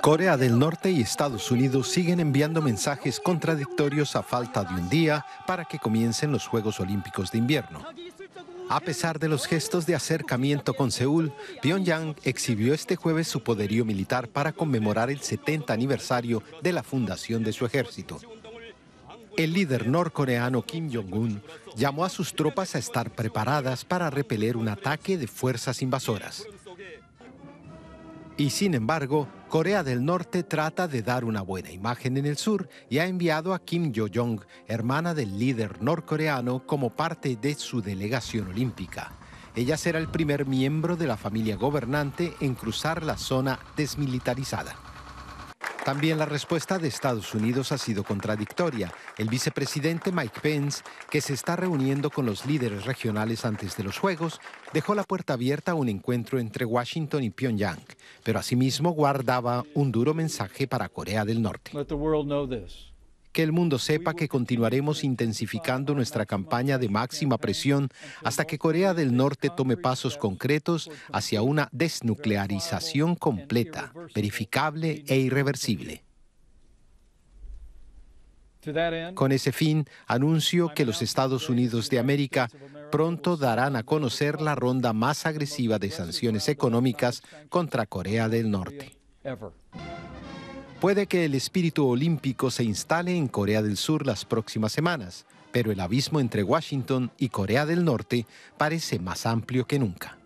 Corea del Norte y Estados Unidos siguen enviando mensajes contradictorios a falta de un día para que comiencen los Juegos Olímpicos de Invierno. A pesar de los gestos de acercamiento con Seúl, Pyongyang exhibió este jueves su poderío militar para conmemorar el 70 aniversario de la fundación de su ejército. El líder norcoreano Kim Jong-un llamó a sus tropas a estar preparadas para repeler un ataque de fuerzas invasoras. Y sin embargo, Corea del Norte trata de dar una buena imagen en el sur y ha enviado a Kim Yo-jong, hermana del líder norcoreano, como parte de su delegación olímpica. Ella será el primer miembro de la familia gobernante en cruzar la zona desmilitarizada. También la respuesta de Estados Unidos ha sido contradictoria. El vicepresidente Mike Pence, que se está reuniendo con los líderes regionales antes de los Juegos, dejó la puerta abierta a un encuentro entre Washington y Pyongyang, pero asimismo guardaba un duro mensaje para Corea del Norte que el mundo sepa que continuaremos intensificando nuestra campaña de máxima presión hasta que Corea del Norte tome pasos concretos hacia una desnuclearización completa, verificable e irreversible. Con ese fin, anuncio que los Estados Unidos de América pronto darán a conocer la ronda más agresiva de sanciones económicas contra Corea del Norte. Puede que el espíritu olímpico se instale en Corea del Sur las próximas semanas, pero el abismo entre Washington y Corea del Norte parece más amplio que nunca.